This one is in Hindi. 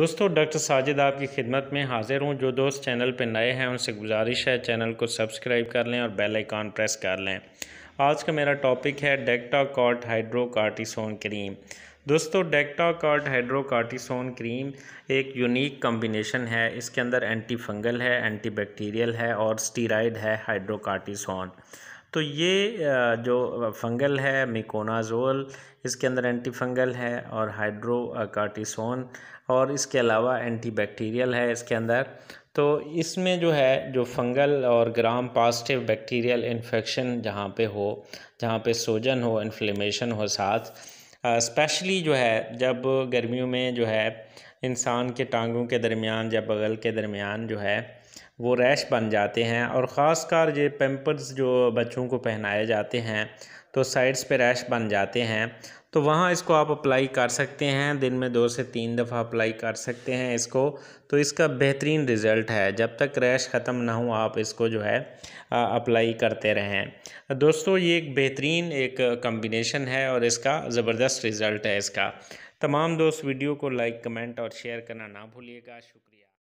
दोस्तों डॉक्टर साजिद आपकी खिदमत में हाजिर हूँ जो दोस्त चैनल पर नए हैं उनसे गुजारिश है चैनल को सब्सक्राइब कर लें और बेल आइकॉन प्रेस कर लें आज का मेरा टॉपिक है डेक्टाकॉट हाइड्रोकार्टिसोन क्रीम दोस्तों डेक्टाकॉट हाइड्रोकार्टिसोन क्रीम एक यूनिक कम्बिनेशन है इसके अंदर एंटी फंगल है एंटी बैक्टीरियल है और स्टीराइड है हाइड्रोकार्टिसोन तो ये जो फंगल है मिकोनाजोल इसके अंदर एंटी फंगल है और हाइड्रोकार्टिसोन और इसके अलावा एंटी बैक्टीरियल है इसके अंदर तो इसमें जो है जो फंगल और ग्राम पॉजिटिव बैक्टीरियल इन्फेक्शन जहाँ पे हो जहाँ पे सोजन हो इन्फ्लेमेशन हो साथ स्पेशली जो है जब गर्मियों में जो है इंसान के टांगों के दरमियान या बगल के दरमियान जो है वो रैश बन जाते हैं और ख़ास कर ये पेम्पर्स जो बच्चों को पहनाए जाते हैं तो साइड्स पे रैश बन जाते हैं तो वहाँ इसको आप अप्लाई कर सकते हैं दिन में दो से तीन दफ़ा अप्लाई कर सकते हैं इसको तो इसका बेहतरीन रिज़ल्ट है जब तक रैश ख़त्म ना हो आप इसको जो है आ, अप्लाई करते रहें दोस्तों ये एक बेहतरीन एक कम्बिनेशन है और इसका ज़बरदस्त रिज़ल्ट है इसका तमाम दोस्त वीडियो को लाइक कमेंट और शेयर करना ना भूलिएगा शुक्रिया